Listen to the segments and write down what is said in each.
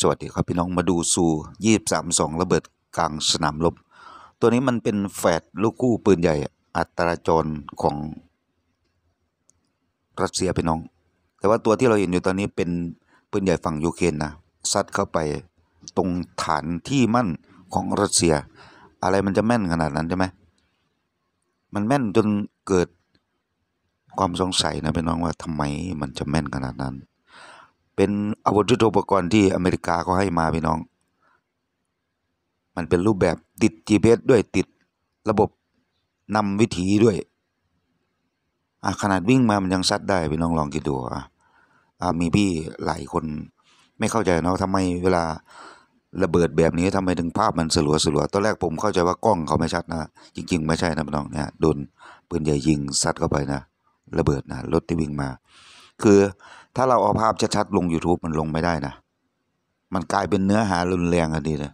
สวัสดีครับ พี่น้องมาดูซูยี่สามสองระเบิดกลางสนามรบตัวนี้มันเป็นแฟดลูกคู่ปืนใหญ่อัตราจรของรัสเซียพี่น้อง แต่ว่าตัวที่เราเห็นอยู่ตอนนี้เป็นปืนใหญ่ฝั่งยูเครนนะซัดเข้าไปตรงฐานที่มั่นของรัสเซีย อะไรมันจะแม่นขนาดนั้นใช่ไหมมันแม่นจนเกิดความสงสัยนะพี่น้องว่าทำไมมันจะแม่นขนาดนั้นเป็นอาวุธยุทโธปกรณ์ที่อเมริกาเขาให้มาพี่น้อง มันเป็นรูปแบบติด GPS ด้วยติดระบบนำวิถีด้วย ขนาดวิ่งมามันยังซัดได้พี่น้องลองคิดดู อ่มีพี่หลายคนไม่เข้าใจเนาะทำไมเวลาระเบิดแบบนี้ทำไมถึงภาพมันสลัวสลัวตอนแรกผมเข้าใจว่ากล้องเขาไม่ชัดนะ จริงๆไม่ใช่นะพี่น้องเนี่ยโดนปืนใหญ่ยิงซัดเข้าไปนะระเบิดนะรถที่วิ่งมาคือถ้าเราเอาภาพชัดๆลง YouTube มันลงไม่ได้นะมันกลายเป็นเนื้อหารุนแรงอันดีเลย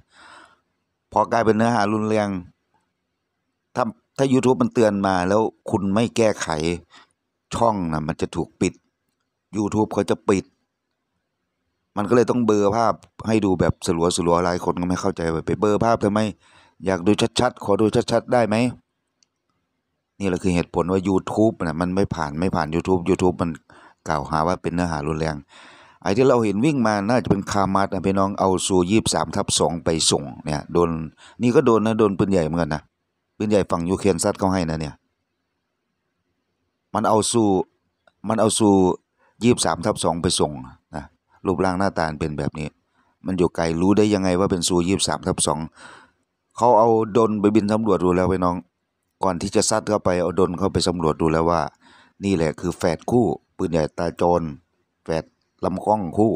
พอกลายเป็นเนื้อหารุนแรงถ้าถ้า YouTube มันเตือนมาแล้วคุณไม่แก้ไขช่องนะมันจะถูกปิด YouTube เขาจะปิด มันก็เลยต้องเบอร์ภาพให้ดูแบบสลัวสลัวหลายคนก็ไม่เข้าใจไปเบอร์ภาพทำไม อยากดูชัดๆขอดูชัดๆได้ไหม นี่แหละคือเหตุผลว่า YouTube นะมันไม่ผ่านไม่ผ่าน YouTube YouTube มันกล่าวหาว่าเป็นเนื้อหารุนแรง ไอ้ที่เราเห็นวิ่งมา น่าจะเป็นคามาร์ดนะพี่น้องเอาซูยี่สามทับสองไปส่งเนี่ย โดน นี่ก็โดนนะ โดนปืนใหญ่เหมือนกันนะ ปืนใหญ่ฝั่งยูเครนซัดเขาให้นะเนี่ย มันเอาซูมันเอาซูยี่สามทับสองไปส่งนะ รูปร่างหน้าตาเป็นแบบนี้ มันอยู่ไกลรู้ได้ยังไงว่าเป็นซูยี่สามทับสองเขาเอาโดนไปบินสำรวจดูแล้วไปน้อง ก่อนที่จะซัดเข้าไปเอาโดนเข้าไปสำรวจดูแล้วว่า นี่แหละคือแฝดคู่ปืนใหญ่ตาโจรแฝดลำกล้องคู่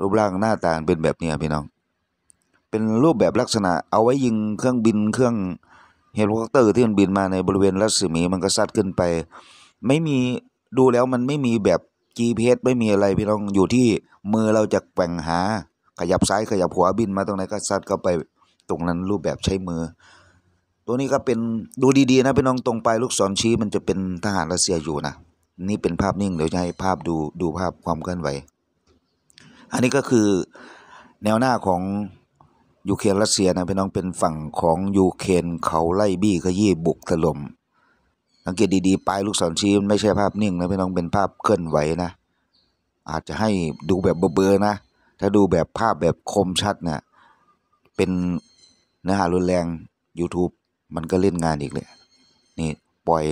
รูปร่างหน้าตา เป็นแบบนี้พี่น้อง เป็นรูปแบบลักษณะ เอาไว้ยิงเครื่องบินเครื่อง เฮลิคอปเตอร์ที่มันบินมาในบริเวณรัศมี มันก็ซัดขึ้นไป ไม่มีดูแล้วมันไม่มีแบบ GPS ไม่มีอะไรพี่น้องอยู่ที่มือเราจะแกว่งหาขยับซ้ายขยับขวาบินมาตรงไหนก็ซัดเข้าไปตรงนั้นรูปแบบใช้มือ ตัวนี้ก็เป็นดูดีๆ นะพี่น้องตรงปลายลูกศรชี้ มันจะเป็นทหารรัสเซียอยู่นะนี่เป็นภาพนิ่ง เดี๋ยวจะให้ภาพดู ดูภาพความเคลื่อนไหว อันนี้ก็คือแนวหน้าของยูเครนรัสเซียนะพี่น้องเป็นฝั่งของยูเครนเขาไล่บี้ขยี้บุกถล่ม สังเกตดีๆปลายลูกศรชี้ไม่ใช่ภาพนิ่งนะพี่น้องเป็นภาพเคลื่อนไหวนะ อาจจะให้ดูแบบเบอๆนะ ถ้าดูแบบภาพแบบคมชัดเนะ่ยเป็นเนื้อหารุนแรง YouTube มันก็เล่นงานอีกเลยนี่ปล่อย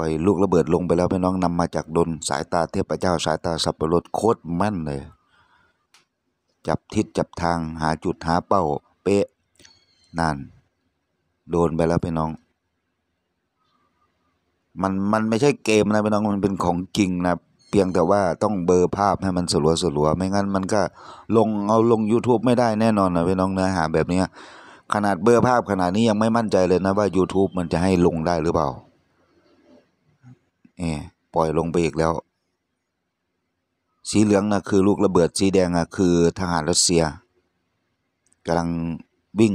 ปล่อยลูกระเบิดลงไปแล้วพี่น้อง นำมาจากดนสายตาเทพเจ้า สายตาสับปะรดโคตรแม่นเลย จับทิศจับทางหาจุดหาเป้า เป๊ะนั่นโดนไปแล้วพี่น้อง มัน มันไม่ใช่เกมนะพี่น้องมันเป็นของจริงนะเพียงแต่ว่าต้องเบอร์ภาพให้มันสลัวสลัวไม่งั้นมันก็ลงเอาลง YouTube ไม่ได้แน่นอนนะพี่น้องเนื้อหาแบบนี้ขนาดเบอร์ภาพขนาดนี้ยังไม่มั่นใจเลยนะว่า YouTube มันจะให้ลงได้หรือเปล่านี่ปล่อยลงไปอีกแล้ว สีเหลืองนะคือ ลูกระเบิด สีแดงอ่ะคือทหารรัสเซียกำลังวิ่ง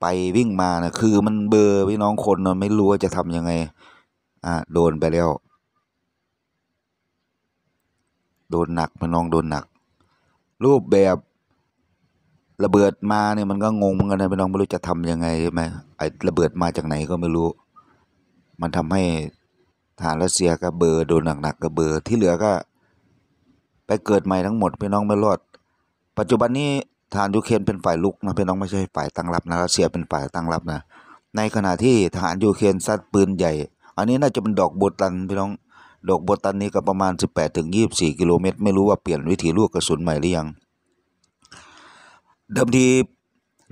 ไปวิ่งมานะคือ มันเบอร์พี่น้องคนนะไม่รู้ว่าจะทำยังไงอ่าโดนไปแล้ว โดนหนักพี่น้องโดนหนัก รูปแบบระเบิดมาเนี่ยมันก็งงเหมือนกันนะพี่น้องไม่รู้จะทำยังไงใช่ไหมไอ้ระเบิดมาจากไหนก็ไม่รู้ มันทำให้ฐานรัสเซียก็เบอร์โดนหนักๆก็เบอร์ที่เหลือก็ ไปเกิดใหม่ทั้งหมดพี่น้องไม่รอด ปัจจุบันนี้ฐานยูเครนเป็นฝ่ายลุกนะพี่น้องไม่ใช่ฝ่ายตั้งรับนะรัสเซียเป็นฝ่ายตั้งรับนะในขณะที่ทหารยูเครนซัดปืนใหญ่ อันนี้น่าจะเป็นดอกโบตันพี่น้องดอกโบตันนี้ก็ประมาณ 18ถึง24 กิโลเมตรไม่รู้ว่าเปลี่ยนวิถีลูกกระสุนใหม่หรือยังเดิมที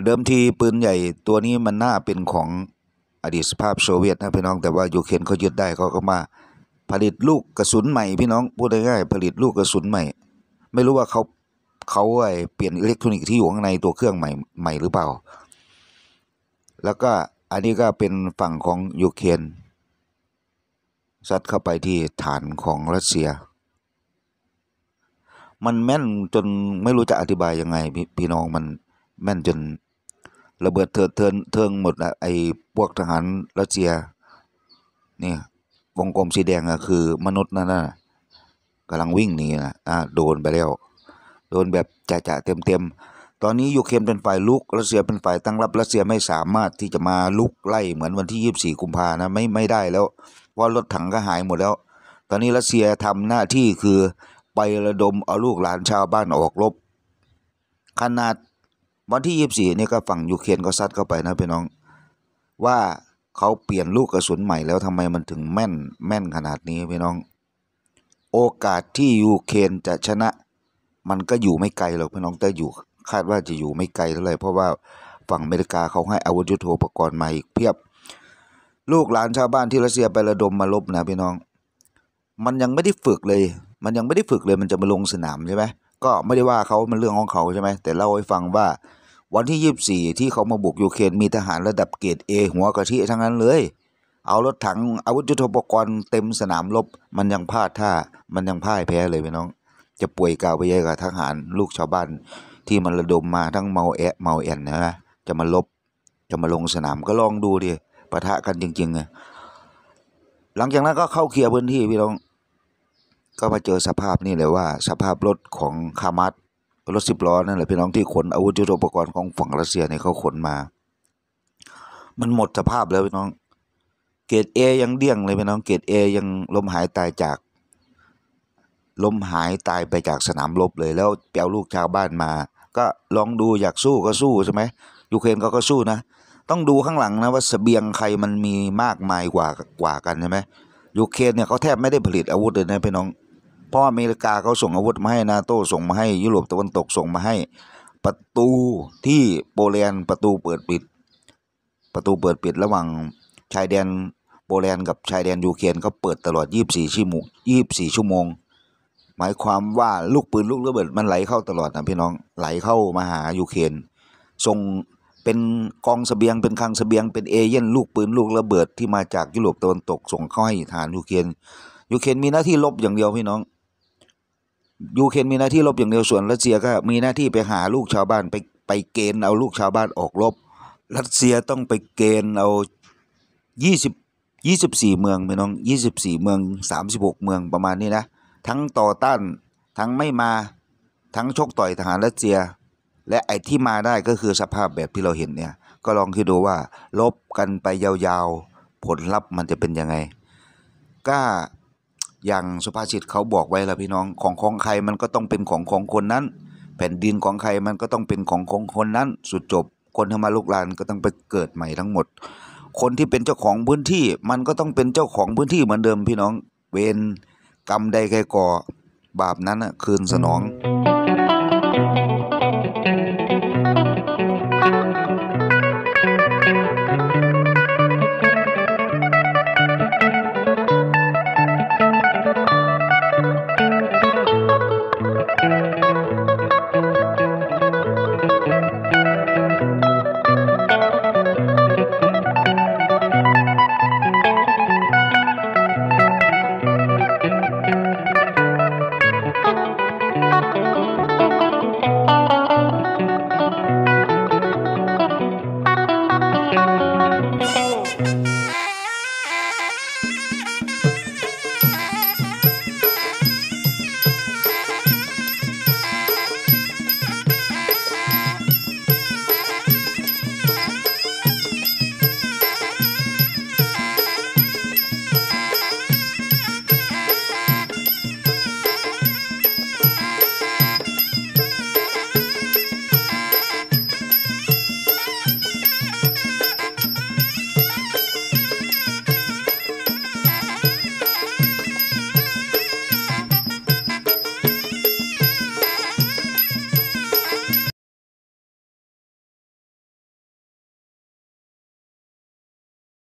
เดิมทีปืนใหญ่ตัวนี้มันน่าเป็นของอดีตสภาพโซเวียตนะพี่น้องแต่ว่ายูเครนเขายึดได้เขาก็มาผลิตลูกกระสุนใหม่พี่น้อง พูดง่ายๆผลิตลูกกระสุนใหม่ ไม่รู้ว่าเขาเขาไรเปลี่ยนอิเล็กทรอนิกส์ที่อยู่ข้างในตัวเครื่องใหม่ใหม่หรือเปล่า แล้วก็อันนี้ก็เป็นฝั่งของยูเครนซัดเข้าไปที่ฐานของรัสเซีย มันแม่นจนไม่รู้จะอธิบายยังไงพี่น้องมันแม่นจนระเบิดเถิดเทินเทิงหมดนะไอ้พวกทหารรัสเซีย เนี่ยวงกลมสีแดงอะคือ มนุษย์นั่นน่ะกำลังวิ่งหนีนะอ่าโดนไปแล้ว โดนแบบจ่าจเต็มเต็มตอนนี้ยูเครนเป็นฝ่ายลุกรัสเซียเป็นฝ่ายตั้งรับรัสเซียไม่สามารถที่จะมาลุก ไล่ เหมือนวันที่ยี่สี่กุมภานะไม่ไม่ได้แล้ว ว่ารถถังก็หายหมดแล้ว ตอนนี้รัสเซียทำหน้าที่คือไประดมเอาลูกหลานชาวบ้านออกรบ ขนาดวันที่ยี่สี่นี่ก็ฝั่งยูเครนก็ซัดเข้าไปนะ พี่น้อง ว่าเขาเปลี่ยนลูกกระสุนใหม่แล้วทำไมมันถึงแม่นแม่นขนาดนี้พี่น้อง โอกาสที่ยูเครนจะชนะ มันก็อยู่ไม่ไกลหรอก พี่น้องแต่อยู่คาดว่าจะอยู่ไม่ไกลเท่าไหร่เพราะว่าฝั่งอเมริกาเขาให้อาวุธยุโทโธปกรณ์มาอีกเพียบ ลูกหลานชาวบ้านที่รัสเซียไประดมมาลบนะ พี่น้อง มันยังไม่ได้ฝึกเลย มันยังไม่ได้ฝึกเลยมันจะมาลงสนามใช่ไหมก็ไม่ได้ว่าเขามันเรื่องของเขาใช่ไหม แต่เล่าให้ฟังว่าวันที่ยี่สี่ที่เขามาบุกยูเครนมีทหารระดับเกรดเอหัวกะทิทั้งนั้นเลย เอารถถังอาวุธยุทโธปกรณ์เต็มสนามรบมันยังพลาดท่า มันยังพ่ายแพ้เลยพี่น้อง จะป่วยกาวไปยัะกับทหารลูกชาวบ้าน ที่มันระดมมาทั้งเมาแอะเมาแอนนะจะมาลบจะมาลงสนามก็ลองดูดิปะทะกันจริงๆไงหลังจากนั้นก็เข้าเคลียร์พื้นที่พี่น้องก็มาเจอสภาพนี่เลยว่าสภาพรถของคามัสรถสิบล้อนั่นแหละพี่น้องที่ขนอาวุธยุทโธปกรณ์ของฝั่งรัสเซียเนี่ยเขาขนมา มันหมดสภาพแล้วพี่น้อง เกรดเอยังเดี่ยงเลยพี่น้องเกรดเอยังลมหายตายจากลมหายตายไปจากสนามรบเลย แล้วเปียวลูกชาวบ้านมา ก็ลองดูอยากสู้ก็สู้ใช่ไหมยูเครนก็ก็สู้นะต้องดูข้างหลังนะว่าสเสบียงใครมันมีมากมายกว่ากว่ากันใช่ไหมยูเครนเนี่ยเขาแทบไม่ได้ผลิตอาวุธเลยนะพี่น้องเพราะอเมริกาเขาส่งอาวุธมาให้นาโต้ส่งมาให้ยุโรปตะวันตกส่งมาให้ประตูที่โปแลนด์ประตูเปิดปิดประตูเปิดปิดระหว่างชายแดนโปแลนด์กับชายแดนยูเครนเขาเปิดตลอด24ชั่วโมง24ชั่วโมงหมายความว่าลูกปืนลูกระเบิดมันไหลเข้าตลอดนะพี่น้อง ไหลเข้ามาหายูเครนส่งเป็นกองสเสบียงเป็นคลังสเสบียง เป็นเอเย่นลูกปืนลูกระเบิด ที่มาจากยุโรปตะวันตกส่งเข้าให้ฐานยูเครนยูเครนมีหน้าที่ลบอย่างเดียวพี่น้องยูเครนมีหน้าที่รบอย่างเดียวส่วนรัสเซียก็มีหน้าที่ไปหาลูกชาวบ้านไปไปเกณฑ์เอาลูกชาวบ้านออกรบ รัสเซียต้องไปเกณฑ์เอายี่สิบยี่สิบสี่เมืองไป่น้องยี่สิบสี่เมืองสามสิบหกเมืองประมาณนี้นะทั้งต่อต้านทั้งไม่มาทั้งชกต่อยทหารรัสเซีย และไอ้ที่มาได้ก็คือสภาพแบบที่เราเห็นเนี่ยก็ลองคิดดูว่าลบกันไปยาวๆผลลัพธ์มันจะเป็นยังไงก็อย่างสุภาษิตเขาบอกไว้ละพี่น้อง ของของใครมันก็ต้องเป็นของของคนนั้น แผ่นดินของใครมันก็ต้องเป็นของของคนนั้น สุดจบคนที่มาลุกลานก็ต้องไปเกิดใหม่ทั้งหมด คนที่เป็นเจ้าของพื้นที่ มันก็ต้องเป็นเจ้าของพื้นที่เหมือนเดิมพี่น้อง เวรกรรมใดใครก่อบาปนั้นคืนสนอง